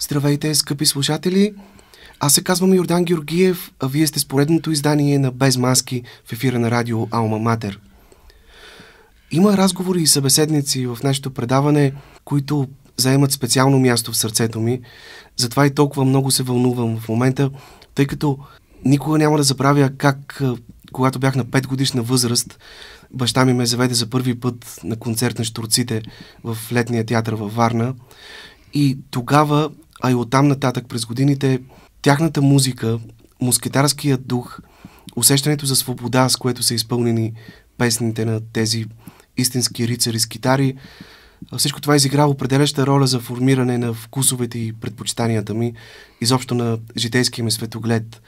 Здравейте, скъпи слушатели! Аз се казвам Йордан Георгиев, а вие сте с поредното издание на Без маски в ефира на радио Алма Матер. Има разговори и събеседници в нашето предаване, които заемат специално място в сърцето ми. Затова и толкова много се вълнувам в момента, тъй като никога няма да забравя как, когато бях на 5 годишна възраст, баща ми ме заведе за първи път на концерт на Штурците в летния театър във Варна. И тогава а и оттам нататък през годините, тяхната музика, мускетарският дух, усещането за свобода, с което са изпълнени песните на тези истински рицари с китари, всичко това изигра определяща роля за формиране на вкусовете и предпочитанията ми, изобщо на житейския ми светоглед.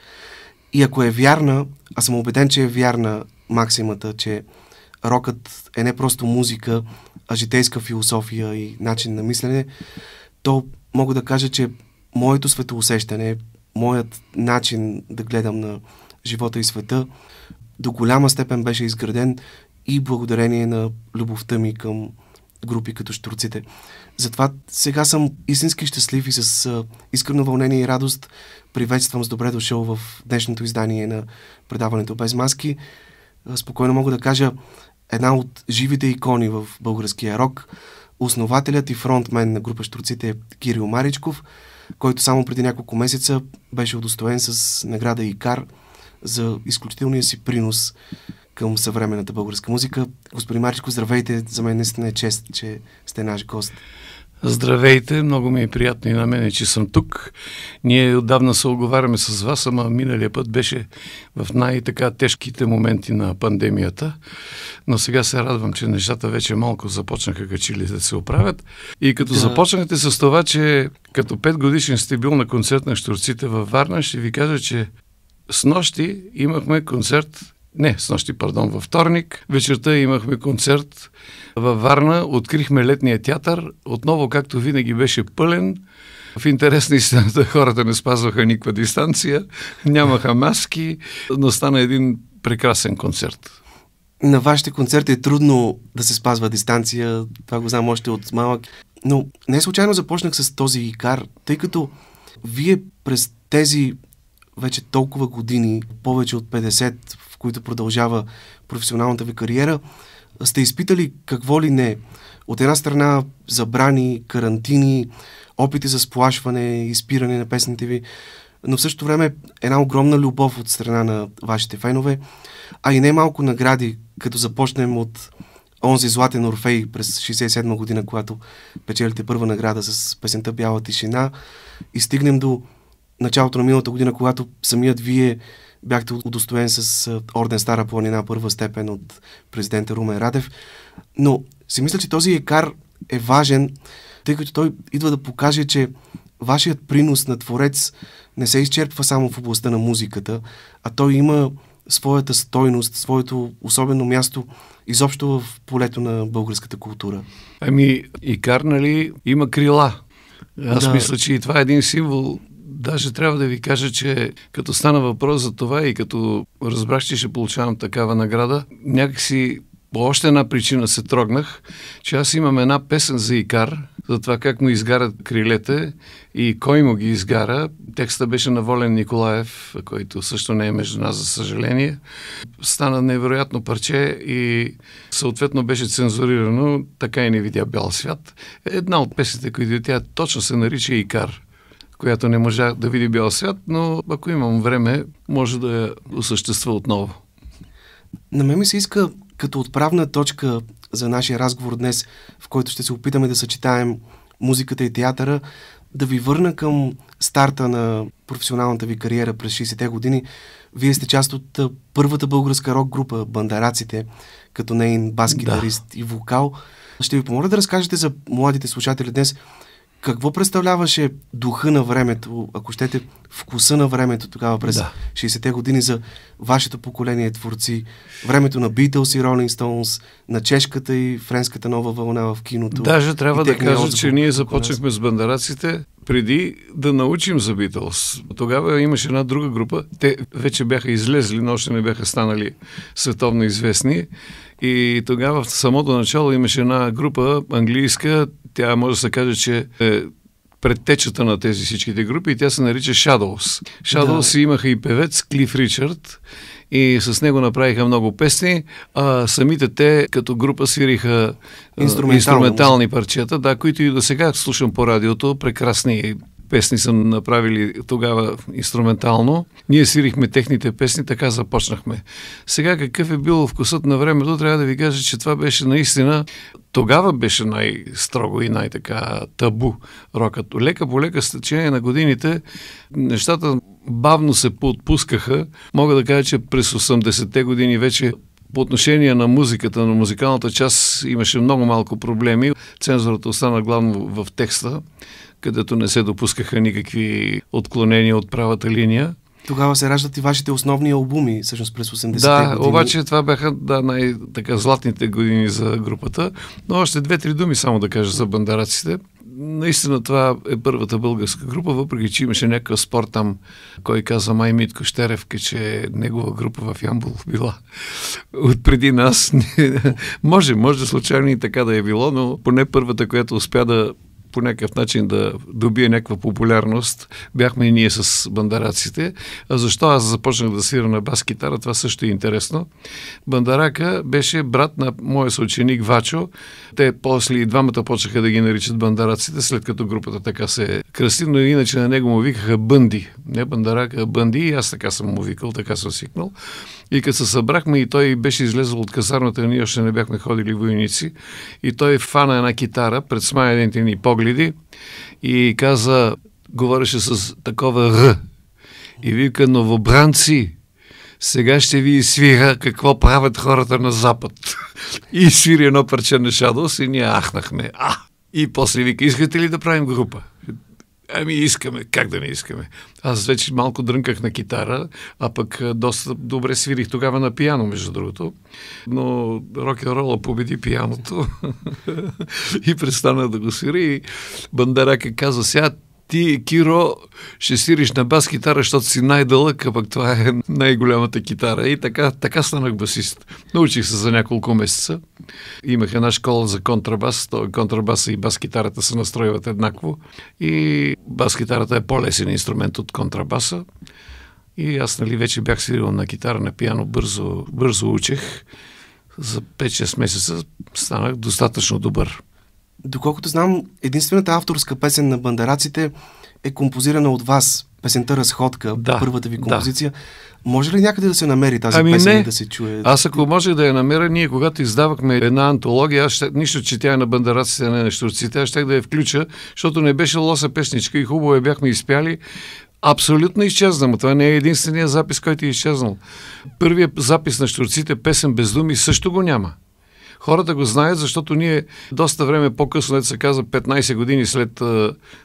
И ако е вярна, а съм убеден, че е вярна максимата, че рокът е не просто музика, а житейска философия и начин на мислене, то мога да кажа, че моето светоусещане, моят начин да гледам на живота и света, до голяма степен беше изграден и благодарение на любовта ми към групи като Штурците. Затова сега съм истински щастлив и с искрено вълнение и радост приветствам с добре дошъл в днешното издание на предаването Без маски. Спокойно мога да кажа една от живите икони в българския рок, Основателят и фронтмен на група Штурците е Кирил Маричков, който само преди няколко месеца беше удостоен с награда Икар за изключителния си принос към съвременната българска музика. Господин Маричко, здравейте! За мен наистина е чест, че сте наш гост. Здравейте, много ми е приятно и на мене, че съм тук. Ние отдавна се оговаряме с вас, ама миналия път беше в най-така тежките моменти на пандемията. Но сега се радвам, че нещата вече малко започнаха качили да се оправят. И като да. започнете с това, че като 5 годишен сте бил на концерт на Штурците във Варна, ще ви кажа, че с нощи имахме концерт не, с нощи, пардон, във вторник. Вечерта имахме концерт във Варна, открихме летния театър. Отново, както винаги, беше пълен. В интерес на истината хората не спазваха никаква дистанция, нямаха маски, но стана един прекрасен концерт. На вашите концерти е трудно да се спазва дистанция, това го знам още от малък. Но не случайно започнах с този икар, тъй като вие през тези вече толкова години, повече от 50, които продължава професионалната ви кариера, сте изпитали какво ли не. От една страна забрани, карантини, опити за сплашване, изпиране на песните ви, но в същото време една огромна любов от страна на вашите фенове, а и най-малко награди, като започнем от онзи Златен Орфей през 67 година, когато печелите първа награда с песента Бяла тишина и стигнем до началото на миналата година, когато самият вие бяхте удостоен с орден Стара планина, първа степен от президента Румен Радев. Но си мисля, че този екар е важен, тъй като той идва да покаже, че вашият принос на творец не се изчерпва само в областта на музиката, а той има своята стойност, своето особено място изобщо в полето на българската култура. Ами, Икар, нали, има крила. Аз да. мисля, че и това е един символ Даже трябва да ви кажа, че като стана въпрос за това и като разбрах, че ще получавам такава награда, някакси по още една причина се трогнах, че аз имам една песен за Икар, за това как му изгарят крилете и кой му ги изгара. Текста беше на Волен Николаев, който също не е между нас, за съжаление. Стана невероятно парче и съответно беше цензурирано, така и не видя бял свят. Една от песните, които тя точно се нарича Икар която не можа да види бял свят, но ако имам време, може да я осъществя отново. На мен ми се иска като отправна точка за нашия разговор днес, в който ще се опитаме да съчетаем музиката и театъра, да ви върна към старта на професионалната ви кариера през 60-те години. Вие сте част от първата българска рок група Бандараците, като нейн бас-гитарист да. и вокал. Ще ви помоля да разкажете за младите слушатели днес какво представляваше духа на времето, ако щете, вкуса на времето тогава през да. 60-те години за вашето поколение творци? Времето на Beatles и Ролинг Стоунс, на чешката и френската нова вълна в киното. Даже трябва да кажа, че ние започнахме с бандараците преди да научим за Beatles. Тогава имаше една друга група. Те вече бяха излезли, но още не бяха станали световно известни. И тогава в самото начало имаше една група английска, тя може да се каже, че е предтечата на тези всичките групи и тя се нарича Shadows. Shadows да. имаха и певец Клиф Ричард и с него направиха много песни, а самите те като група свириха инструментални парчета, да, които и до сега слушам по радиото, прекрасни песни са направили тогава инструментално. Ние свирихме техните песни, така започнахме. Сега какъв е бил вкусът на времето, трябва да ви кажа, че това беше наистина тогава беше най-строго и най-така табу рокът. Лека по лека с течение на годините нещата бавно се поотпускаха. Мога да кажа, че през 80-те години вече по отношение на музиката, на музикалната част имаше много малко проблеми. Цензурата остана главно в текста където не се допускаха никакви отклонения от правата линия. Тогава се раждат и вашите основни албуми, всъщност през 80-те да, години. Да, обаче това бяха да, най-така златните години за групата. Но още две-три думи само да кажа за бандараците. Наистина това е първата българска група, въпреки че имаше някакъв спор там, кой каза май Митко Штеревка, че негова група в Ямбол била от преди нас. може, може случайно и така да е било, но поне първата, която успя да по някакъв начин да добие някаква популярност, бяхме и ние с бандараците. А защо аз започнах да свира на бас-китара, това също е интересно. Бандарака беше брат на моя съученик Вачо. Те после и двамата почнаха да ги наричат бандараците, след като групата така се е кръсти, но иначе на него му викаха Бънди. Не Бандарака, а Бънди и аз така съм му викал, така съм свикнал. И като се събрахме и той беше излезъл от казармата, ние още не бяхме ходили войници, и той фана една китара пред смайлените ни погледи и каза, говореше с такова Р. И вика, новобранци, сега ще ви свира какво правят хората на Запад. и свири едно парче на Шадос и ние ахнахме. А! И после вика, искате ли да правим група? Ами искаме, как да не искаме. Аз вече малко дрънках на китара, а пък доста добре свирих тогава на пияно, между другото. Но рок н рола победи пияното и престана да го свири. Бандарака е каза, сега ти, Киро, ще свириш на бас китара, защото си най-дълъг, а пък това е най-голямата китара. И така, така станах басист. Научих се за няколко месеца. Имах една школа за контрабас. То, контрабаса и бас-китарата се настройват еднакво. И бас-китарата е по-лесен инструмент от контрабаса. И аз, нали, вече бях свирил на китара, на пиано, бързо, бързо учех. За 5-6 месеца станах достатъчно добър. Доколкото знам, единствената авторска песен на бандараците е композирана от вас. Песента Разходка, да, първата ви композиция. Да. Може ли някъде да се намери тази ами песен не. да се чуе? Аз ако може да я намеря, ние когато издавахме една антология, аз ще, нищо, че тя е на бандараците е на штурците, аз ще да я включа, защото не беше лоса песничка и хубаво я бяхме изпяли. Абсолютно изчезнам. Това не е единствения запис, който е изчезнал. Първият запис на штурците, песен без думи, също го няма. Хората го знаят, защото ние доста време по-късно, се каза 15 години след...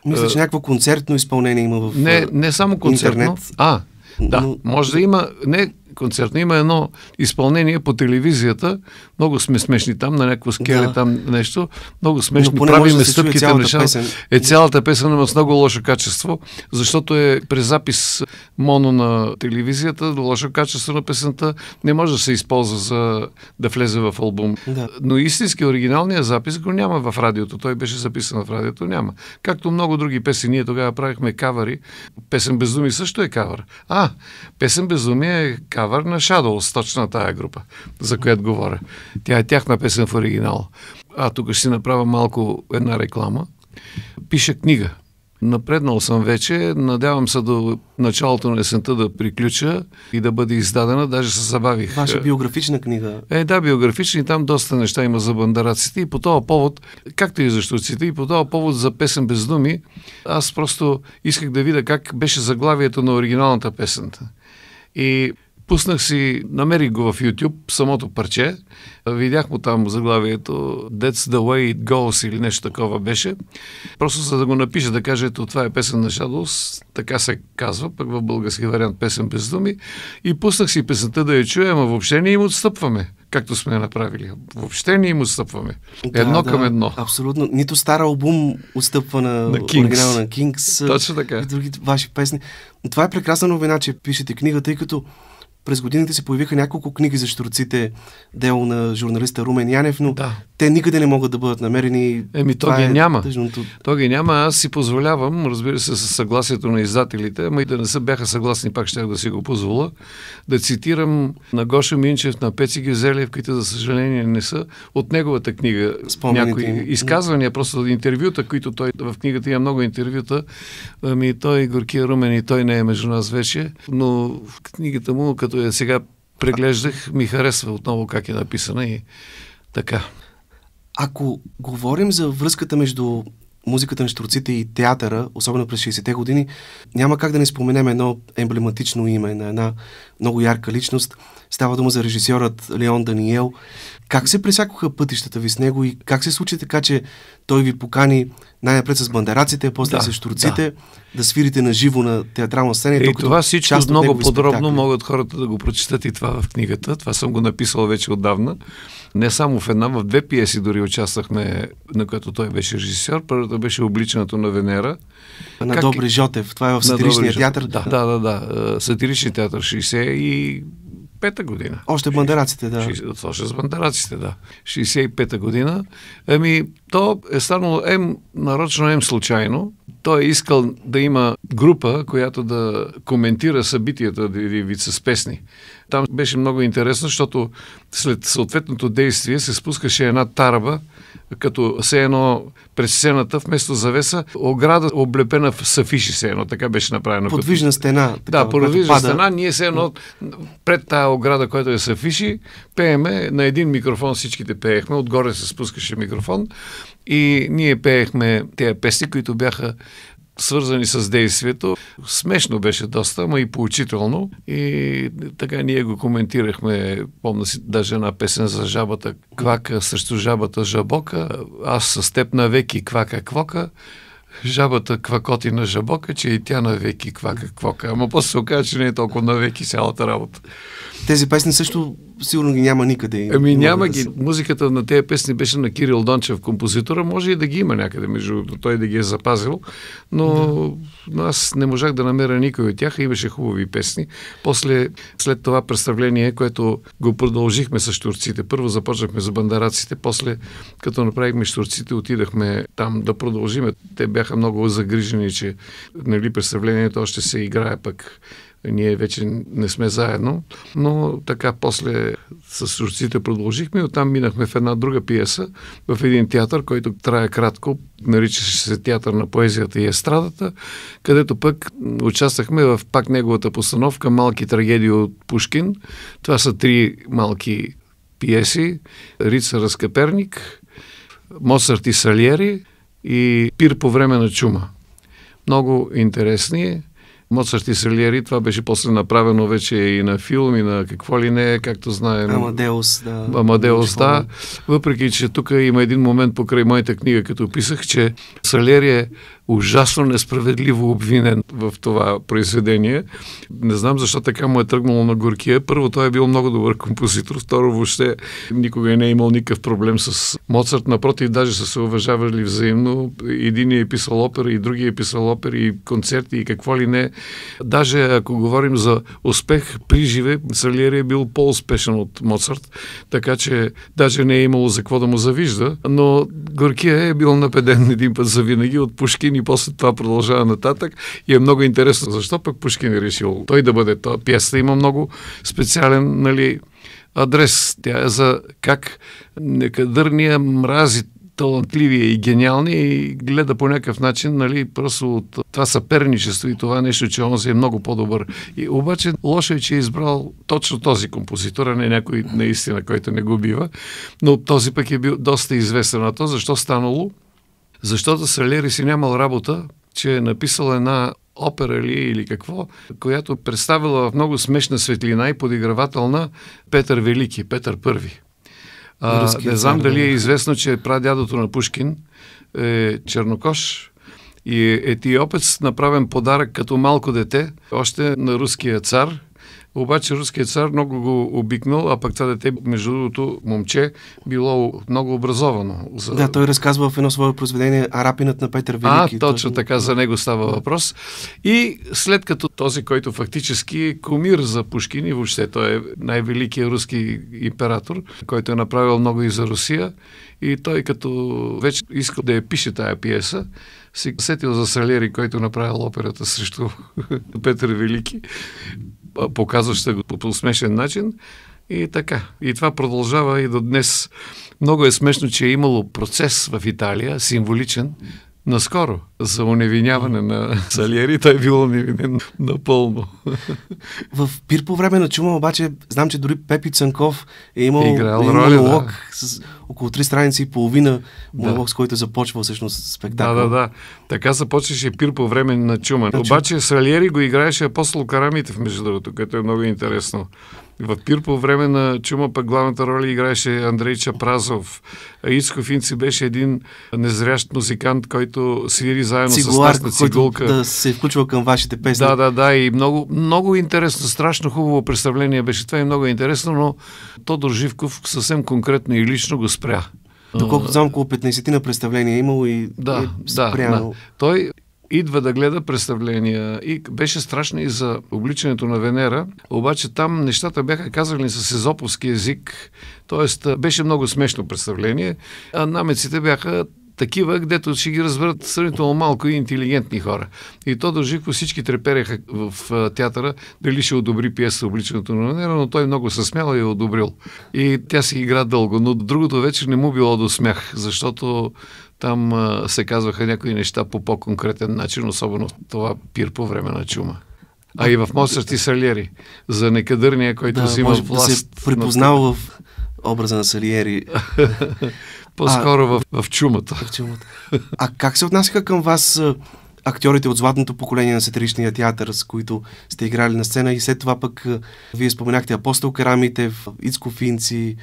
Мисля, че някакво концертно изпълнение има в Не, не само концертно. Интернет. А, да, но... може да има не концерт. Има едно изпълнение по телевизията. Много сме смешни там, на някакво скеле да. там нещо. Много смешни. Правиме да стъпките на песен. Е цялата песен, но с много лошо качество, защото е запис моно на телевизията, лошо качество на песента. Не може да се използва за да влезе в албум. Да. Но истински оригиналният запис го няма в радиото. Той беше записан в радиото. Няма. Както много други песни, ние тогава правихме кавари. Песен Безуми също е кавър. А, песен Безуми е кавър кавър на Shadows, точно тая група, за която говоря. Тя е тяхна песен в оригинал. А тук ще си направя малко една реклама. Пиша книга. Напреднал съм вече. Надявам се до началото на есента да приключа и да бъде издадена. Даже се забавих. Ваша биографична книга. Е, да, биографична и там доста неща има за бандараците. И по този повод, както и за щуците, и по този повод за песен без думи, аз просто исках да видя как беше заглавието на оригиналната песен. И Пуснах си, намерих го в YouTube, самото парче. Видях му там заглавието That's the way it goes или нещо такова беше. Просто за да го напиша, да кажа, ето това е песен на Shadows, така се казва, пък в български вариант песен без думи. И пуснах си песента да я чуя, ама въобще не им отстъпваме както сме направили. Въобще не им отстъпваме. Да, едно да, към едно. Абсолютно. Нито стар албум отстъпва на, на оригинал на Kings. Точно така. И другите ваши песни. Но това е прекрасна новина, че пишете книга, тъй като през годините се появиха няколко книги за штурците, дело на журналиста Румен Янев, но да. те никъде не могат да бъдат намерени. Еми, то ги е няма. Тъжното... То ги няма. Аз си позволявам, разбира се, с съгласието на издателите, ама и да не са бяха съгласни, пак ще да си го позволя, да цитирам на Гоша Минчев, на Пеци Гизелев, които, за съжаление, не са от неговата книга. Спомените. Някои изказвания, просто от интервюта, които той в книгата има много интервюта. Ами той, Горкия Румен, и той не е между нас вече, но в книгата му, като като я сега преглеждах, ми харесва отново как е написана и така. Ако говорим за връзката между музиката на штурците и театъра, особено през 60-те години, няма как да не споменем едно емблематично име на една много ярка личност. Става дума за режисьорът Леон Даниел. Как се пресякоха пътищата ви с него и как се случи така, че той ви покани най-напред с бандераците, после да, с турците, да. да свирите на живо на театрална сцена. И, това всичко много подробно спектакли. могат хората да го прочитат и това в книгата. Това съм го написал вече отдавна. Не само в една, в две пиеси дори участвахме, на която той беше режисьор. Първата беше Обличането на Венера. На как... Добри Жотев. Това е в сатиричния театър. Да, да, да. да. Сатиричния театър 60 и 65-та година. Още бандераците, да. Още с бандераците, да. 65-та година. Ами, то е станало М, нарочно М случайно. Той е искал да има група, която да коментира събитията вид с песни. Там беше много интересно, защото след съответното действие се спускаше една тараба, като все едно през сцената, вместо завеса, ограда облепена в Сафиши все едно. Така беше направено. Подвижна като... стена. Така, да, подвижна пада. стена. Ние все едно пред тая ограда, която е Сафиши, пееме на един микрофон, всичките пеехме. Отгоре се спускаше микрофон. И ние пеехме тези песни, които бяха свързани с действието. Смешно беше доста, ама и поучително. И така ние го коментирахме, помня си даже една песен за жабата Квака срещу жабата Жабока. Аз с теб навеки Квака Квока жабата квакоти на жабока, че и тя навеки квака квока. Ама после се оказа, че не е толкова навеки цялата работа. Тези песни също сигурно ги няма никъде. Ами няма да ги. Да Музиката на тези песни беше на Кирил Дончев, композитора. Може и да ги има някъде, между Той да ги е запазил. Но, да. но аз не можах да намеря никой от тях. Имаше хубави песни. После, след това представление, което го продължихме с штурците. Първо започнахме за бандараците, после като направихме штурците, отидахме там да продължиме. Те бяха много загрижени, че нали, представлението още се играе пък ние вече не сме заедно, но така после с русците продължихме и оттам минахме в една друга пиеса, в един театър, който трае кратко, наричаше се Театър на поезията и естрадата, където пък участвахме в пак неговата постановка Малки трагедии от Пушкин. Това са три малки пиеси. Рица Разкаперник, Моцарт и Салиери и Пир по време на чума. Много интересни Моцарт и Салиери, това беше после направено вече и на филм, и на какво ли не, както знаем. Амадеус, да. Амадеус, значи, да. Е. Въпреки, че тук има един момент покрай моята книга, като писах, че Салиери е ужасно несправедливо обвинен в това произведение. Не знам защо така му е тръгнало на Горкия. Първо, той е бил много добър композитор. Второ, въобще никога не е имал никакъв проблем с Моцарт. Напротив, даже са се уважавали взаимно. Един е писал опера, и другия е писал опери, и концерти, и какво ли не. Даже ако говорим за успех при живе, Салиери е бил по-успешен от Моцарт, така че даже не е имало за какво да му завижда. Но Горкия е бил напеден един път завинаги от Пушкин Пушкин и после това продължава нататък. И е много интересно защо пък Пушкин е решил той да бъде това. Пиеста има много специален нали, адрес. Тя е за как некадърния мрази талантливия и гениалния и гледа по някакъв начин, нали, просто от това съперничество и това нещо, че он си е много по-добър. И обаче лошо е, че е избрал точно този композитор, а не някой наистина, който не го бива, но този пък е бил доста известен на то, защо станало защото Салери си нямал работа, че е написал една опера ли или какво, която представила в много смешна светлина и подигравателна Петър Велики, Петър Първи. А, не знам дали е известно, че прадядото на Пушкин е чернокош и етиопец, е направен подарък като малко дете, още на руския цар – обаче руският цар много го обикнал, а пък това дете, между другото, момче, било много образовано. За... Да, той разказва в едно свое произведение Арапинът на Петър Велики. А, точно той... така, за него става въпрос. И след като този, който фактически е комир за Пушкин и въобще той е най-великият руски император, който е направил много и за Русия, и той като вече искал да я пише тая пиеса, си сетил за Салери, който направил операта срещу Петър Велики показваща го по смешен начин. И така. И това продължава и до днес. Много е смешно, че е имало процес в Италия, символичен, наскоро за уневиняване на Салиери. Той е бил уневинен напълно. В пир по време на чума обаче знам, че дори Пепи Цанков е имал, е имал роля, да. с около три страници и половина монолог, да. с който е започва всъщност спектакъл. Да, да, да. Така започваше пир по време на чума. Значи... Обаче Салиери го играеше Апостол Карамитев, между другото, което е много интересно. В пир по време на чума пък главната роля играеше Андрей Чапразов. Ицко Финци беше един незрящ музикант, който свири заедно Цигулар, с нас на цигулка. да се е включва към вашите песни. Да, да, да. И много, много интересно, страшно хубаво представление беше това и много интересно, но Тодор Живков съвсем конкретно и лично го спря. Доколкото знам, около 15 ти на представления е имало и да, е спряно. Да, да. Той идва да гледа представления и беше страшно и за обличането на Венера, обаче там нещата бяха казани с езоповски език, т.е. беше много смешно представление, а намеците бяха такива, където ще ги разберат сравнително малко и интелигентни хора. И дължи, Живков всички трепереха в театъра дали ще одобри пиеса обличането на Венера, но той много се смял и е одобрил. И тя си игра дълго, но другото вече не му било до смях, защото там се казваха някои неща по по-конкретен начин, особено това пир по време на чума. А и в Моцарт и Салиери. За некадърния, който да, си има власт. Да се е припознал в образа на Салиери. По-скоро в, в чумата. В чумата. А как се отнасяха към вас актьорите от златното поколение на сатиричния театър, с които сте играли на сцена и след това пък вие споменахте Апостол Карамитев, Ицко Финци,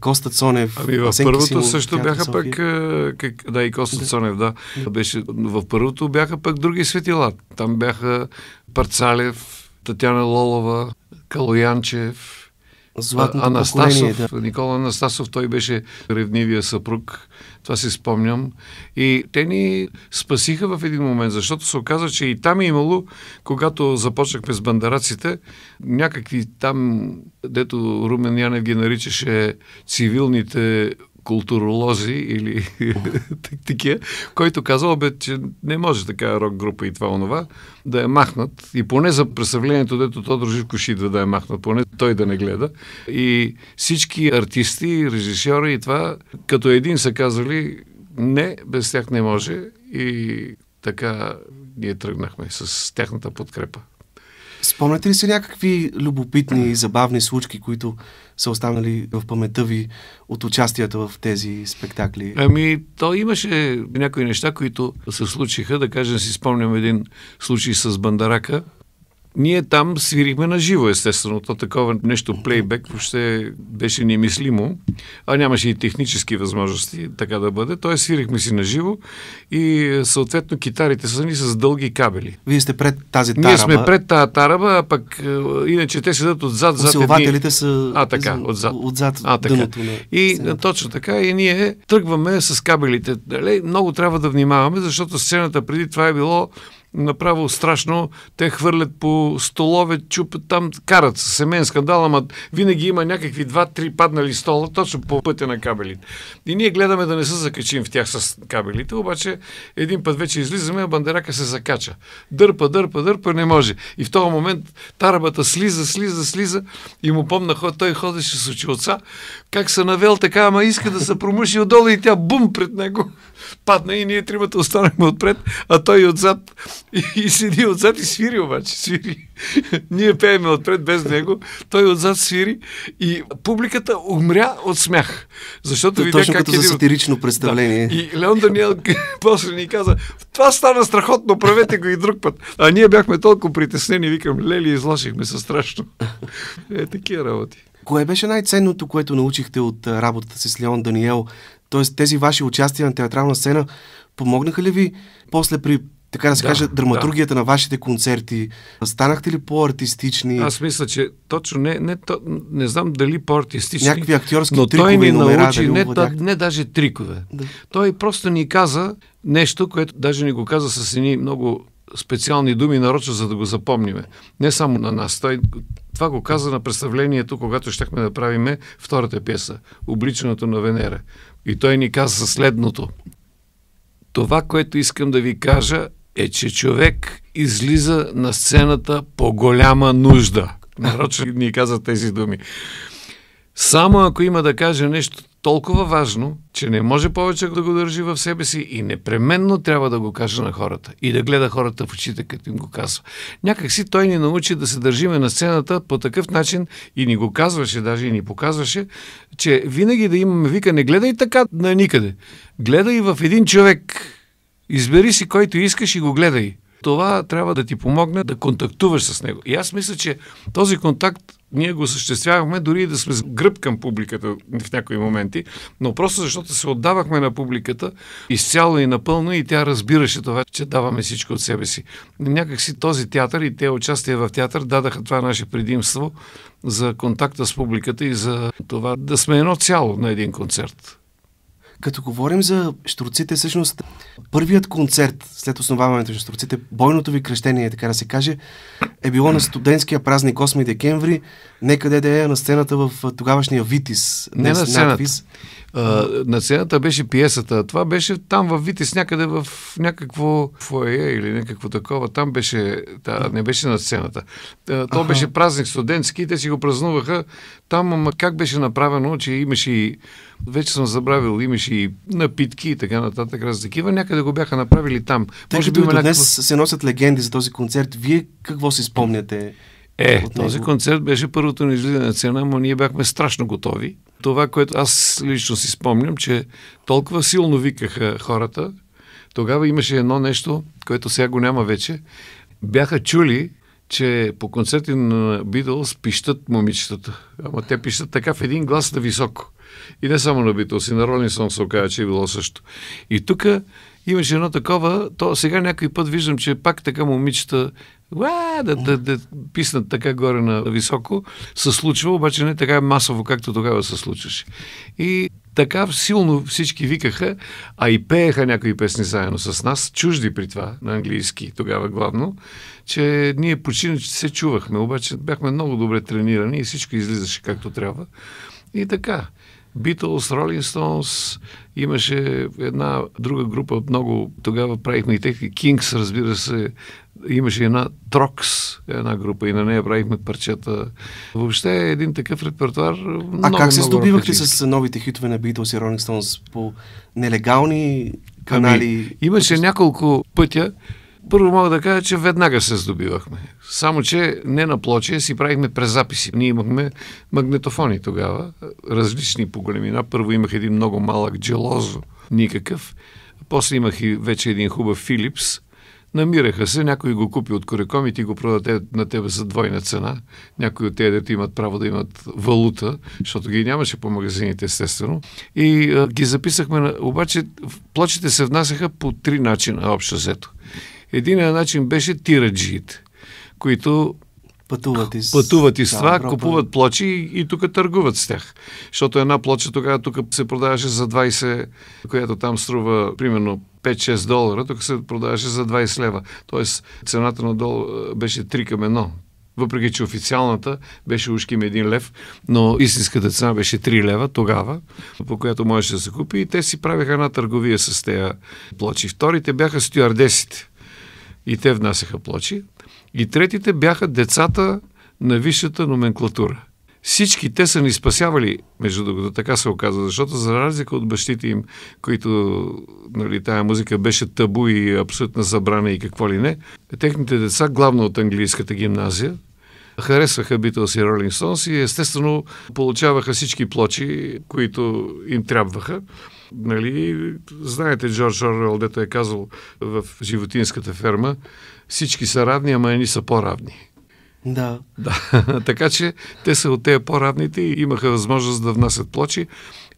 Коста Цонев. Ами в Асенки първото Симов, също бяха София. пък, как, да и Коста да. Цонев, да. да. Беше, в първото бяха пък други светила. Там бяха Парцалев, Татьяна Лолова, Калоянчев, Златното Анастасов, поколение. Да. Никола Анастасов, той беше ревнивия съпруг, това си спомням. И те ни спасиха в един момент, защото се оказа, че и там е имало, когато започнахме с бандараците, някакви там, дето Румен Янев ги наричаше цивилните културолози или такива, който казал, бе, че не може така рок група и това онова да е махнат. И поне за представлението, дето Тодор Живко ще идва да е махнат, поне той да не гледа. И всички артисти, режисьори и това, като един са казали, не, без тях не може. И така ние тръгнахме с тяхната подкрепа. Спомняте ли си някакви любопитни и забавни случки, които са останали в паметта ви от участията в тези спектакли? Ами, то имаше някои неща, които се случиха. Да кажем, си спомням един случай с Бандарака, ние там свирихме на живо, естествено. То такова нещо плейбек въобще беше немислимо, а нямаше и технически възможности така да бъде. Тоест свирихме си на живо и е, съответно китарите са ни с дълги кабели. Вие сте пред тази тараба. Ние сме пред тази тараба, а пък е, иначе те седат отзад. Усилвателите са а, така, отзад. отзад а, така. Дъното на... И е, сцената. точно така и ние тръгваме с кабелите. Нали, много трябва да внимаваме, защото сцената преди това е било направо страшно. Те хвърлят по столове, чупат там, карат се семейен скандал, ама винаги има някакви два-три паднали стола точно по пътя на кабелите. И ние гледаме да не се закачим в тях с кабелите, обаче един път вече излизаме, а бандерака се закача. Дърпа, дърпа, дърпа, не може. И в този момент тарабата слиза, слиза, слиза и му помна, той ходеше с очилца, как се навел така, ама иска да се промъши отдолу и тя бум пред него падна и ние тримата останахме отпред, а той отзад и, седи отзад и свири обаче, свири. Ние пееме отпред без него, той отзад свири и публиката умря от смях. Защото То, видя точно как като един... за сатирично представление. Да. И Леон Даниел после ни каза, това стана страхотно, правете го и друг път. А ние бяхме толкова притеснени, викам, лели, изложихме се страшно. Е, такива работи. Кое беше най-ценното, което научихте от работата си с Леон Даниел? Тоест тези ваши участия на театрална сцена, помогнаха ли ви после при така да се да, каже, драматургията да. на вашите концерти? Станахте ли по-артистични? Аз мисля, че точно не, не, то, не знам дали по-артистични. Някакви актьорски но трикове той ни номера, научи, да не, та, не даже трикове. Да. Той просто ни каза нещо, което даже ни го каза с едни много специални думи нарочно, за да го запомниме. Не само на нас. Той това го каза на представлението, когато щехме да правиме втората песа Обличането на Венера. И той ни каза следното. Това, което искам да ви кажа, е, че човек излиза на сцената по голяма нужда. Нарочно ни каза тези думи. Само ако има да каже нещо толкова важно, че не може повече да го държи в себе си и непременно трябва да го каже на хората и да гледа хората в очите, като им го казва. Някакси той ни научи да се държиме на сцената по такъв начин и ни го казваше, даже и ни показваше, че винаги да имаме вика, не гледай така на никъде. Гледай в един човек, Избери си който искаш и го гледай. Това трябва да ти помогне да контактуваш с него. И аз мисля, че този контакт ние го осъществявахме дори и да сме с гръб към публиката в някои моменти, но просто защото се отдавахме на публиката изцяло и напълно и тя разбираше това, че даваме всичко от себе си. Някак си този театър и те участия в театър дадаха това наше предимство за контакта с публиката и за това да сме едно цяло на един концерт. Като говорим за штурците, всъщност първият концерт след основаването на штурците, бойното ви кръщение, така да се каже, е било на студентския празник 8 декември, Некъде да е на сцената в тогавашния Витис. Не на сцената. Надпис. А, на сцената беше пиесата. Това беше там във Витис, някъде в някакво фойе или някакво такова. Там беше, да, не беше на сцената. А, то ага. беше празник студентски и те си го празнуваха. Там, ама как беше направено, че имаше и, вече съм забравил, имаше и напитки и така нататък, раз такива. Някъде го бяха направили там. Тъй Може би има някакво... днес се носят легенди за този концерт. Вие какво си спомняте? Е, този концерт беше първото ни излизане на цена, но ние бяхме страшно готови това, което аз лично си спомням, че толкова силно викаха хората. Тогава имаше едно нещо, което сега го няма вече. Бяха чули, че по концерти на Битлз пищат момичетата. Ама те пищат така в един глас на високо. И не само на Битлз, и на Сон се оказа, че е било също. И тук имаше едно такова, то сега някой път виждам, че пак така момичета уа, да, да, да писнат така горе на високо, се случва, обаче не така масово, както тогава се случваше. И така силно всички викаха, а и пееха някои песни заедно с нас, чужди при това, на английски тогава главно, че ние почина, че се чувахме, обаче бяхме много добре тренирани и всичко излизаше както трябва. И така. Битлз, Ролинг Stones, имаше една друга група, много тогава правихме и техни, Кингс, разбира се, имаше една Трокс, една група и на нея правихме парчета. Въобще е един такъв репертуар. Много, а как се здобивахте с новите хитове на Beatles и Rolling Stones по нелегални ами, канали? Ами, имаше няколко пътя. Първо мога да кажа, че веднага се здобивахме. Само, че не на плоче, си правихме през записи. Ние имахме магнетофони тогава, различни по големина. Първо имах един много малък джелозо, никакъв. После имах и вече един хубав Филипс, Намираха се, някой го купи от кореком и ти го продаде на тебе за двойна цена. Някои от тези дете имат право да имат валута, защото ги нямаше по магазините, естествено. И а, ги записахме, на... обаче плочите се внасяха по три начина общо взето. Единият начин беше тираджиите, които Пътуват из, Пътуват из това, Европа. купуват плочи и, и тук търгуват с тях. Защото една плоча тогава тук се продаваше за 20, която там струва примерно 5-6 долара, тук се продаваше за 20 лева. Тоест цената на долу беше 3 към 1 въпреки че официалната беше ушким 1 лев, но истинската цена беше 3 лева тогава, по която можеше да се купи и те си правиха една търговия с тези плочи. Вторите бяха стюардесите и те внасяха плочи. И третите бяха децата на висшата номенклатура. Всички те са ни спасявали, между другото, така се оказа, защото за разлика от бащите им, които, нали, тая музика беше табу и абсолютно забрана и какво ли не, техните деца, главно от английската гимназия, харесваха Битълс и Ролинг Стоунс и естествено получаваха всички плочи, които им трябваха. Нали, знаете Джордж Орел, дето е казал в животинската ферма, всички са равни, ама едни са по-равни. Да. да. така че те са от тези по-равните и имаха възможност да внасят плочи.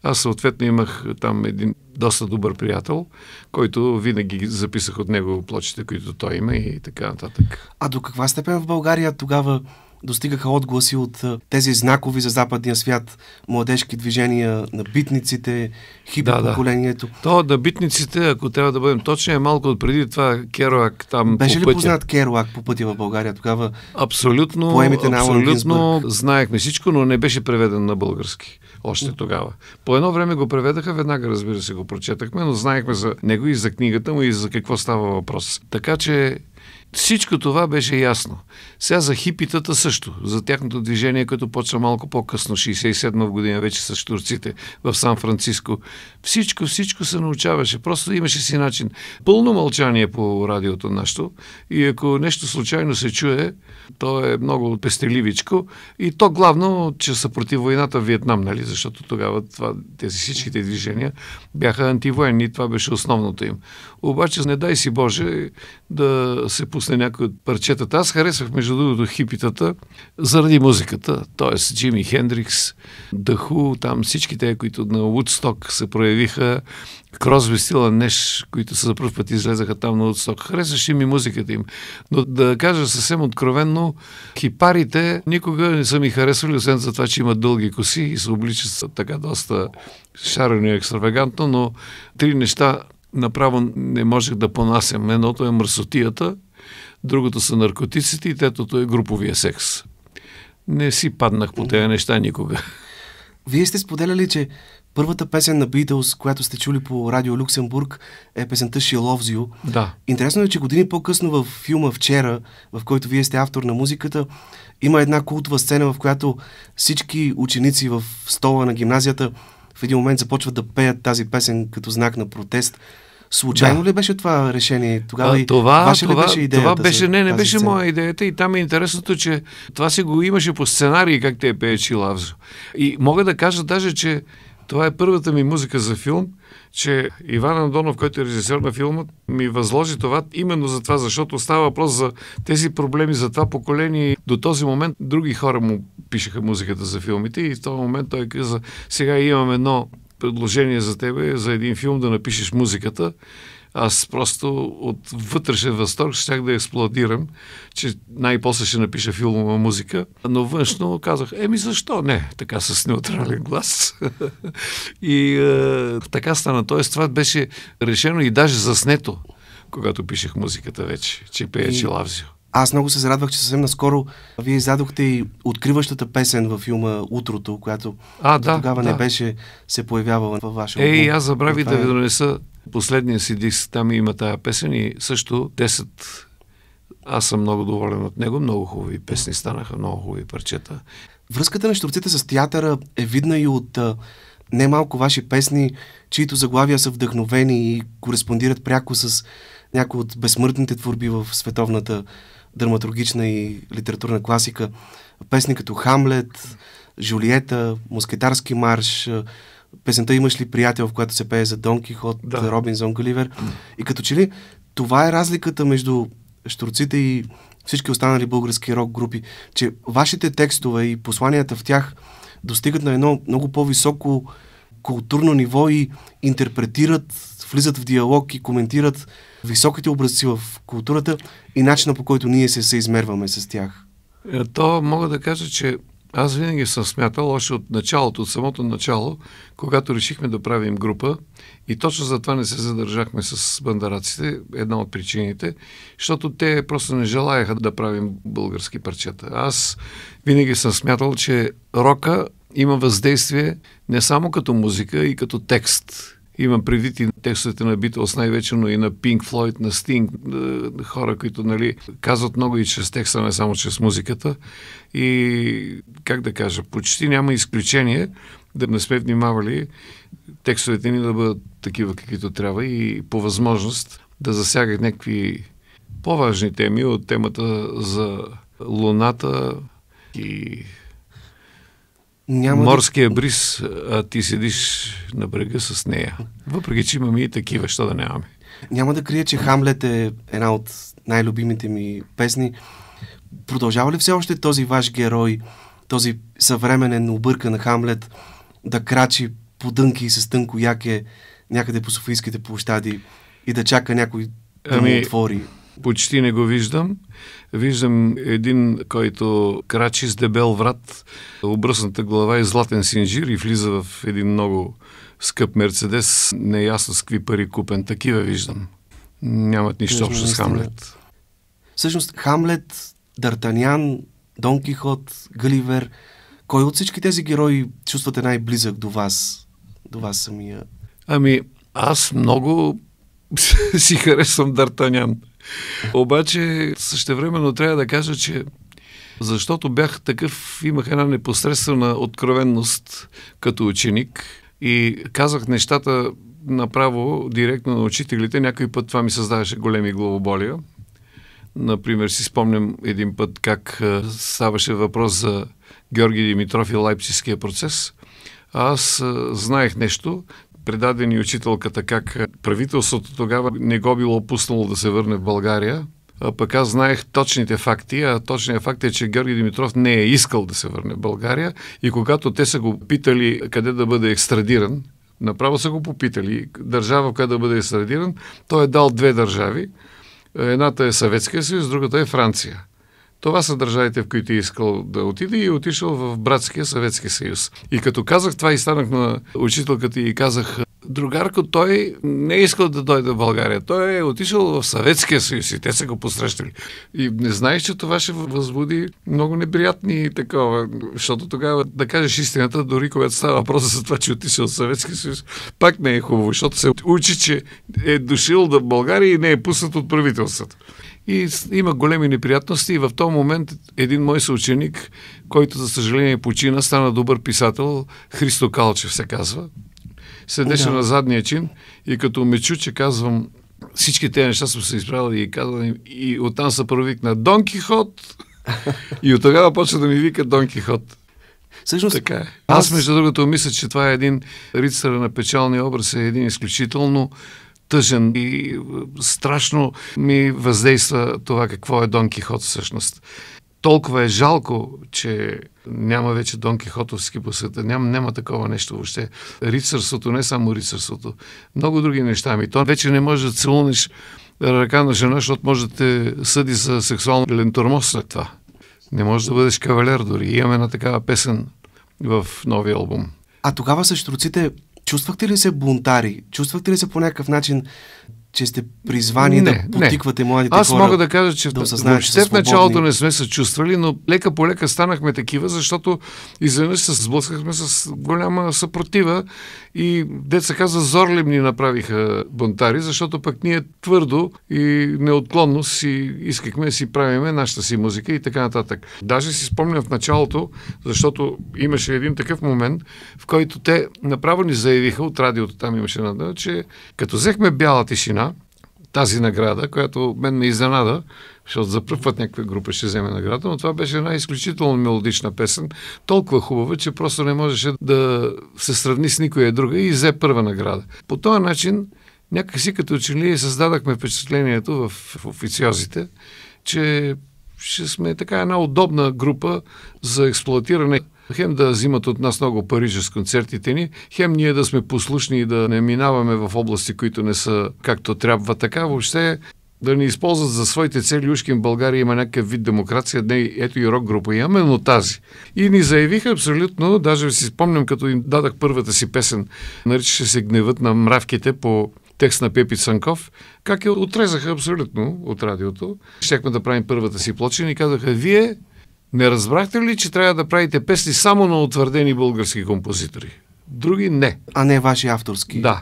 Аз съответно имах там един доста добър приятел, който винаги записах от него плочите, които той има и така нататък. А до каква степен в България тогава достигаха отгласи от тези знакови за западния свят младежки движения на битниците, хипоколението. Да, да. То да битниците, ако трябва да бъдем точни, е малко от преди това Керуак там Беше по ли пътя. познат Керуак по пътя в България тогава? Абсолютно, поемите на абсолютно знаехме всичко, но не беше преведен на български още тогава. По едно време го преведаха, веднага разбира се го прочетахме, но знаехме за него и за книгата му и за какво става въпрос. Така че всичко това беше ясно. Сега за хипитата също, за тяхното движение, което почва малко по-късно, 67 година вече с турците в Сан-Франциско. Всичко, всичко се научаваше. Просто имаше си начин. Пълно мълчание по радиото нашето и ако нещо случайно се чуе, то е много пестеливичко и то главно, че са против войната в Виетнам, нали? защото тогава това, тези всичките движения бяха антивоенни, това беше основното им обаче не дай си Боже да се пусне някой от парчетата. Аз харесвах между другото хипитата заради музиката, т.е. Джими Хендрикс, Даху, там всички те, които на Woodstock се проявиха, Кросби, Стила, Неш, които са за първ път излезаха там на Woodstock. Харесваше ми музиката им. Но да кажа съвсем откровенно, хипарите никога не са ми харесвали, освен за това, че имат дълги коси и се обличат така доста шарено и екстравагантно, но три неща направо не можех да понасям. Едното е мръсотията, другото са наркотиците и третото е груповия секс. Не си паднах по тези неща никога. Вие сте споделяли, че първата песен на Beatles, която сте чули по радио Люксембург, е песента She Loves You. Да. Интересно е, че години по-късно в филма Вчера, в който вие сте автор на музиката, има една култова сцена, в която всички ученици в стола на гимназията в един момент започват да пеят тази песен като знак на протест. Случайно да. ли беше това решение? Тогава а, това, ваша това, ли беше идеята? Това беше, не, не беше сцена? моя идеята и там е интересното, че това си го имаше по сценарии, как те е пеечи Лавзо. И мога да кажа даже, че това е първата ми музика за филм, че Иван Андонов, който е режисер на филма, ми възложи това именно за това, защото става въпрос за тези проблеми за това поколение. До този момент други хора му пишеха музиката за филмите и в този момент той каза, сега имам едно предложение за тебе за един филм да напишеш музиката, аз просто от вътрешен възторг щях да експлодирам, че най-после ще напиша филмова музика. Но външно казах, еми защо не? Така с неутрален глас. и е, така стана. Тоест това беше решено и даже заснето, когато пишех музиката вече, че пее и... Челавзио. Аз много се зарадвах, че съвсем наскоро вие издадохте и откриващата песен във филма Утрото, която а, да, тогава да. не беше се появявала във вашия Ей, аз забравих да е ви донеса последния си диск. Там има тая песен и също 10 аз съм много доволен от него. Много хубави песни станаха, много хубави парчета. Връзката на штурците с театъра е видна и от немалко ваши песни, чието заглавия са вдъхновени и кореспондират пряко с някои от безсмъртните творби в световната драматургична и литературна класика, песни като Хамлет, Жулиета, Москетарски марш, песента Имаш ли приятел, в която се пее за Дон Кихот, да. Робинзон Галивер. И като че ли това е разликата между штурците и всички останали български рок групи, че вашите текстове и посланията в тях достигат на едно много по-високо културно ниво и интерпретират, влизат в диалог и коментират високите образци в културата и начина по който ние се съизмерваме с тях? Е, то мога да кажа, че аз винаги съм смятал, още от началото, от самото начало, когато решихме да правим група, и точно за това не се задържахме с бандараците, една от причините, защото те просто не желаяха да правим български парчета. Аз винаги съм смятал, че рока има въздействие не само като музика и като текст. Имам предвид и текстовете на Битлз най-вече, но и на Пинк Флойд, на Стинг, е, хора, които нали, казват много и чрез текста, не само чрез музиката. И, как да кажа, почти няма изключение да не сме внимавали текстовете ни да бъдат такива, каквито трябва и по възможност да засягат някакви по-важни теми от темата за Луната и няма морския да... бриз, а ти седиш на брега с нея. Въпреки, че имаме и такива, що да нямаме. Няма да крия, че Хамлет е една от най-любимите ми песни. Продължава ли все още този ваш герой, този съвременен объркан Хамлет, да крачи по дънки и с тънко яке някъде по Софийските площади и да чака някой да ами, отвори? почти не го виждам. Виждам един, който крачи с дебел врат, обръсната глава и златен синжир и влиза в един много скъп Мерцедес, неясно с какви пари купен. Такива виждам. Нямат нищо общо с Хамлет. Всъщност Хамлет, Дартанян, Дон Кихот, Галивер, кой от всички тези герои чувствате най-близък до вас? До вас самия? Ами, аз много си харесвам Дартанян. Обаче същевременно трябва да кажа, че защото бях такъв, имах една непосредствена откровенност като ученик и казах нещата направо, директно на учителите. Някой път това ми създаваше големи главоболия. Например, си спомням един път как ставаше въпрос за Георги Димитров и Лайпцигския процес. Аз знаех нещо, предаде ни учителката как е, правителството тогава не го било пуснало да се върне в България, а пък аз знаех точните факти, а точният факт е, че Георги Димитров не е искал да се върне в България и когато те са го питали къде да бъде екстрадиран, направо са го попитали държава, къде да бъде екстрадиран, той е дал две държави. Едната е Съветския съюз, другата е Франция. Това са държавите, в които е искал да отиде и е отишъл в братския Съветски съюз. И като казах това и станах на учителката и казах, другарко, той не е искал да дойде в България. Той е отишъл в Съветския съюз и те са го посрещали. И не знаеш, че това ще възбуди много неприятни такова, защото тогава да кажеш истината, дори когато става въпрос за това, че е отишъл в Съветския съюз, пак не е хубаво, защото се учи, че е дошил до България и не е пуснат от правителството. И има големи неприятности и в този момент един мой съученик, който за съжаление е почина, стана добър писател, Христо Калчев се казва. Седеше да. на задния чин и като ме чу, че казвам всички тези неща съм се изправил и казвам и оттам се на Дон Кихот и от тогава почва да ми вика Дон Кихот. Също така е. Аз, между другото, мисля, че това е един рицар на печалния образ, е един изключително тъжен и е, страшно ми въздейства това какво е Дон Кихот всъщност. Толкова е жалко, че няма вече Дон Кихотовски по света. Няма, няма такова нещо въобще. Рицарството, не само рицарството. Много други неща ми. То вече не може да целуниш ръка на жена, защото може да те съди за сексуално лентормоз след това. Не може да бъдеш кавалер дори. Имаме една такава песен в новия албум. А тогава с штруците Чувствахте ли се бунтари? Чувствахте ли се по някакъв начин, че сте призвани не, да потиквате не. младите Аз хора? Аз мога да кажа, че да въобще в началото не сме се чувствали, но лека по лека станахме такива, защото изведнъж се сблъскахме с голяма съпротива и деца каза, зорлим ни направиха бунтари, защото пък ние твърдо и неотклонно си искахме да си правиме нашата си музика и така нататък. Даже си спомням в началото, защото имаше един такъв момент, в който те направо ни заявиха от радиото, там имаше една, че като взехме бяла тишина, тази награда, която мен ме изненада, защото за първ път някаква група ще вземе награда, но това беше една изключително мелодична песен, толкова хубава, че просто не можеше да се сравни с никоя друга и взе първа награда. По този начин, някакси като че създадахме впечатлението в официозите, че ще сме така една удобна група за експлуатиране хем да взимат от нас много пари с концертите ни, хем ние да сме послушни и да не минаваме в области, които не са както трябва. Така въобще да ни използват за своите цели Ушкин България има някакъв вид демокрация, не ето и рок група, имаме, но тази. И ни заявиха абсолютно, даже си спомням, като им дадах първата си песен, наричаше се Гневът на мравките по текст на Пепи Цанков, как я отрезаха абсолютно от радиото. Щяхме да правим първата си плочина и казаха, вие не разбрахте ли, че трябва да правите песни само на утвърдени български композитори? други не. А не ваши авторски. Да.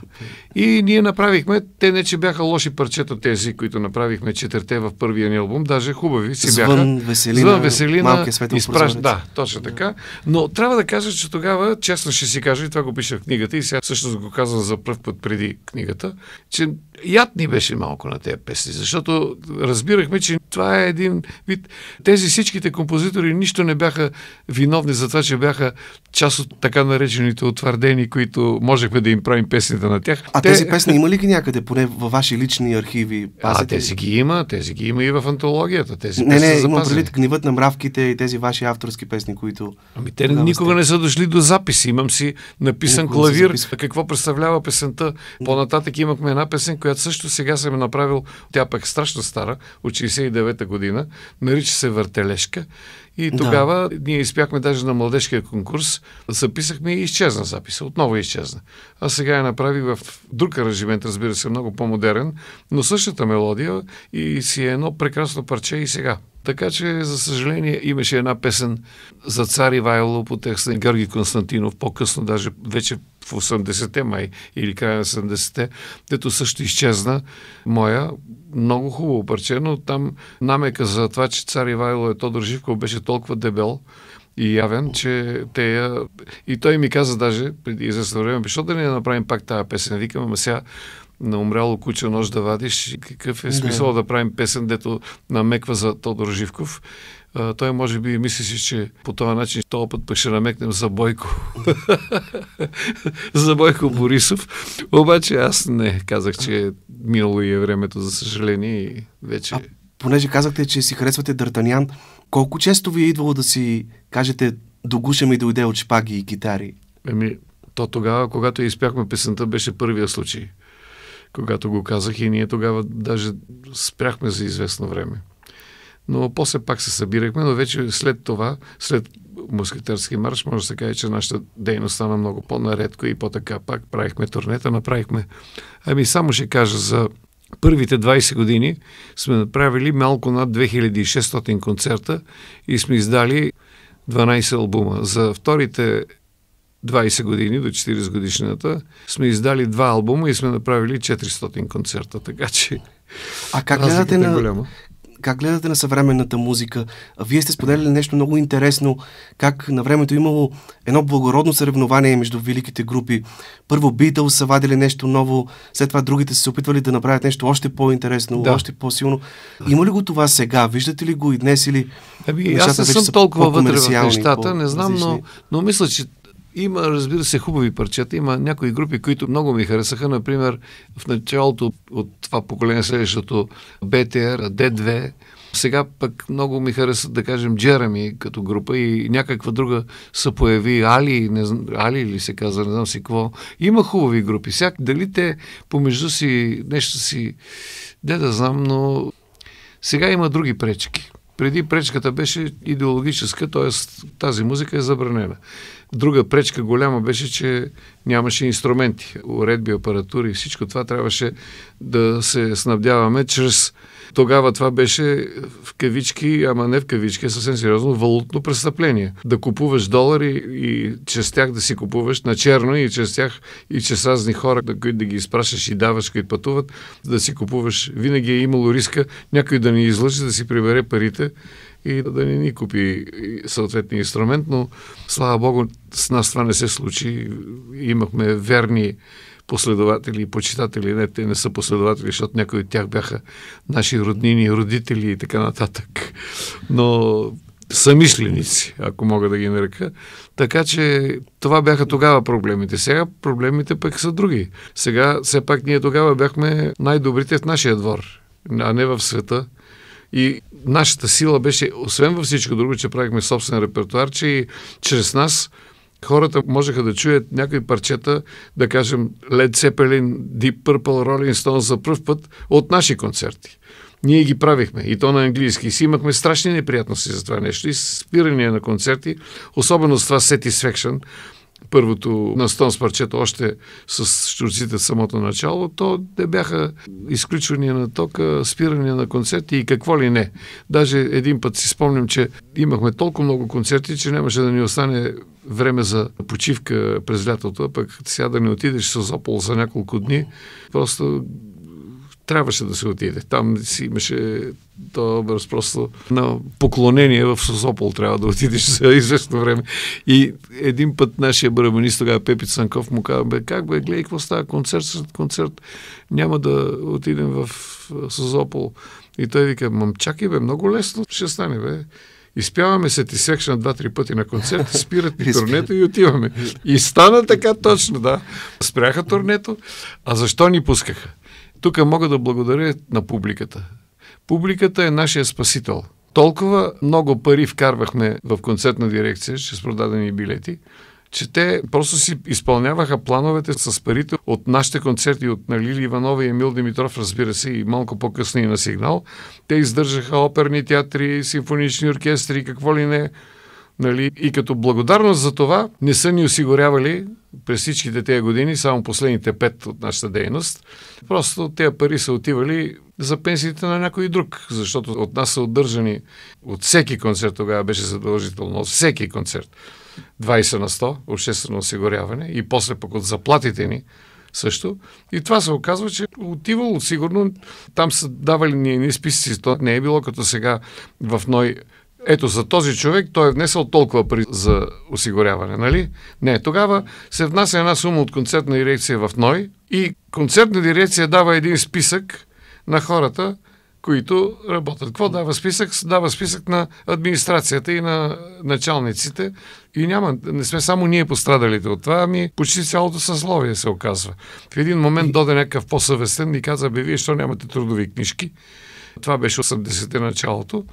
И ние направихме, те не че бяха лоши парчета тези, които направихме четирте в първия ни албум, даже хубави си бяха. Звън Веселина, Звън Веселина изпраш... Да, точно така. Но трябва да кажа, че тогава, честно ще си кажа, и това го пиша в книгата, и сега всъщност го казвам за първ път преди книгата, че яд ни беше малко на тези песни, защото разбирахме, че това е един вид... Тези всичките композитори нищо не бяха виновни за това, че бяха част от така наречените отваряни утвърдени, които можехме да им правим песните на тях. А те... тези песни има ли ги някъде, поне във ваши лични архиви? Пазите? А, тези ги има, тези ги има и в антологията. Тези не, не, има предвид гнивът на мравките и тези ваши авторски песни, които... Ами те Тогава никога сте... не са дошли до записи. Имам си написан никога клавир, какво представлява песента. По-нататък имахме една песен, която също сега съм направил, тя пък е страшно стара, от 69-та година, нарича се Въртележка. И тогава да. ние изпяхме даже на младежкия конкурс, записахме и изчезна записа. Отново изчезна. А сега я направих в друг аранжимент, разбира се, много по-модерен, но същата мелодия и си е едно прекрасно парче и сега. Така че, за съжаление, имаше една песен за цар Ивайло по текста на Георги Константинов, по-късно, даже вече в 80-те май или края на 70-те, дето също изчезна моя много хубаво парче, но там намека за това, че цар Ивайло е Тодор Живков беше толкова дебел, и явен, че те я... И той ми каза даже преди известно време, защо да не направим пак тази песен? Викам, ама сега на умряло куче нож да вадиш, какъв е смисъл да. да правим песен, дето намеква за Тодор Живков. А, той може би мислеше, че по този начин този път пък ще намекнем за Бойко. за Бойко Борисов. Обаче аз не казах, че минало и е времето, за съжаление, и вече... А понеже казахте, че си харесвате Дартанян, колко често ви е идвало да си кажете догуша ми дойде от шпаги и гитари? Еми, то тогава, когато изпяхме песента, беше първия случай. Когато го казах и ние тогава даже спряхме за известно време. Но после пак се събирахме, но вече след това, след мускетърски марш, може да се каже, че нашата дейност стана много по-наредко и по-така. Пак правихме турнета, направихме. Ами само ще кажа за първите 20 години сме направили малко над 2600 концерта и сме издали 12 албума. За вторите 20 години до 40 годишната сме издали два албума и сме направили 400 концерта, така че а как гледате, е на, как гледате на съвременната музика? Вие сте споделяли нещо много интересно, как на времето е имало едно благородно съревнование между великите групи. Първо Битъл са вадили нещо ново, след това другите са се опитвали да направят нещо още по-интересно, да. още по-силно. Има ли го това сега? Виждате ли го и днес или ами, аз не съм толкова вътре в нещата, не знам, но, но мисля, че има, разбира се, хубави парчета. Има някои групи, които много ми харесаха. Например, в началото от това поколение, следващото BTR, д 2 сега пък много ми харесат, да кажем, Джереми като група и някаква друга се появи, Али, не знам, Али ли се казва, не знам си какво. Има хубави групи. Всяк, дали те помежду си нещо си, де да знам, но сега има други пречки. Преди пречката беше идеологическа, т.е. тази музика е забранена. Друга пречка голяма беше, че нямаше инструменти, уредби, апаратури и всичко това трябваше да се снабдяваме чрез... Тогава това беше в кавички, ама не в кавички, съвсем сериозно валутно престъпление. Да купуваш долари и чрез тях да си купуваш на черно и чрез тях и чрез разни хора, да, които да ги изпращаш и даваш, които пътуват, да си купуваш. Винаги е имало риска някой да ни излъжи, да си прибере парите и да не ни купи съответния инструмент, но слава Богу, с нас това не се случи. Имахме верни последователи и почитатели. Не, те не са последователи, защото някои от тях бяха наши роднини, родители и така нататък. Но самишленици, ако мога да ги нарека. Така че това бяха тогава проблемите. Сега проблемите пък са други. Сега все пак ние тогава бяхме най-добрите в нашия двор, а не в света. И нашата сила беше, освен във всичко друго, че правихме собствен репертуар, че и чрез нас хората можеха да чуят някои парчета, да кажем Led Zeppelin, Deep Purple, Rolling Stones за първ път от наши концерти. Ние ги правихме и то на английски. И си имахме страшни неприятности за това нещо и спирания на концерти, особено с това Satisfaction, първото на стон с парчето още с щурците в самото начало, то те бяха изключвания на тока, спиране на концерти и какво ли не. Даже един път си спомням, че имахме толкова много концерти, че нямаше да ни остане време за почивка през лятото, а пък сега да не отидеш с Опол за няколко дни, просто трябваше да се отиде. Там си имаше добър образ просто на поклонение в Созопол трябва да отидеш за известно време. И един път нашия барабанист тогава Пепи Цанков му каза, бе, как бе, гледай какво става концерт след концерт, няма да отидем в Созопол. И той вика, мам, чакай бе, много лесно ще стане бе. Изпяваме се, ти секшен два-три пъти на концерт, спират ми турнето и отиваме. И стана така точно, да. Спряха турнето. А защо ни пускаха? Тук мога да благодаря на публиката. Публиката е нашия спасител. Толкова много пари вкарвахме в концертна дирекция чрез продадени билети, че те просто си изпълняваха плановете с парите от нашите концерти, от на нали, Лили Иванова и Емил Димитров, разбира се, и малко по-късно и на Сигнал. Те издържаха оперни театри, симфонични оркестри, какво ли не. Нали? И като благодарност за това не са ни осигурявали през всичките тези години, само последните пет от нашата дейност. Просто тези пари са отивали за пенсиите на някой друг, защото от нас са отдържани от всеки концерт, тогава беше задължително, от всеки концерт. 20 на 100 обществено осигуряване и после пък от заплатите ни също. И това се оказва, че отивало сигурно. Там са давали ни едни списъци. То не е било като сега в НОЙ ето за този човек той е внесъл толкова пари за осигуряване, нали? Не, тогава се внася една сума от концертна дирекция в НОЙ и концертна дирекция дава един списък на хората, които работят. Какво дава списък? Дава списък на администрацията и на началниците. И няма, не сме само ние пострадалите от това, ами почти цялото съсловие се оказва. В един момент доде някакъв по-съвестен и каза, бе, вие, що нямате трудови книжки? Това беше 80-те началото.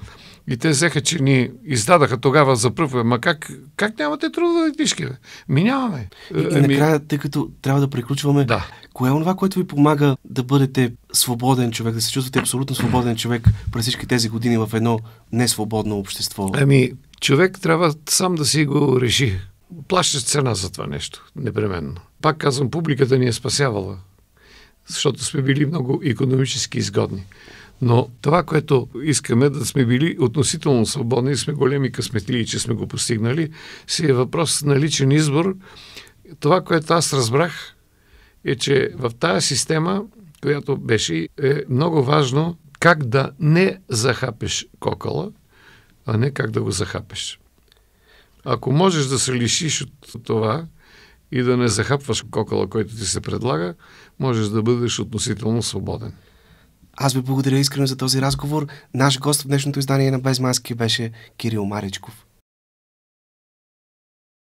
И те взеха, че ни издадаха тогава за пръв. Ма как, как нямате трудови книжки? Ми нямаме. И, и е, накрая, тъй като трябва да приключваме, да. кое е това, което ви помага да бъдете свободен човек, да се чувствате абсолютно свободен човек през всички тези години в едно несвободно общество? Ами, човек трябва сам да си го реши. Плащаш цена за това нещо, непременно. Пак казвам, публиката ни е спасявала, защото сме били много економически изгодни. Но това, което искаме да сме били относително свободни и сме големи късметлии, че сме го постигнали, си е въпрос на личен избор. Това, което аз разбрах, е, че в тая система, която беше, е много важно как да не захапеш кокала, а не как да го захапеш. Ако можеш да се лишиш от това и да не захапваш кокала, който ти се предлага, можеш да бъдеш относително свободен. Аз ви благодаря искрено за този разговор. Наш гост в днешното издание на Без маски беше Кирил Маричков.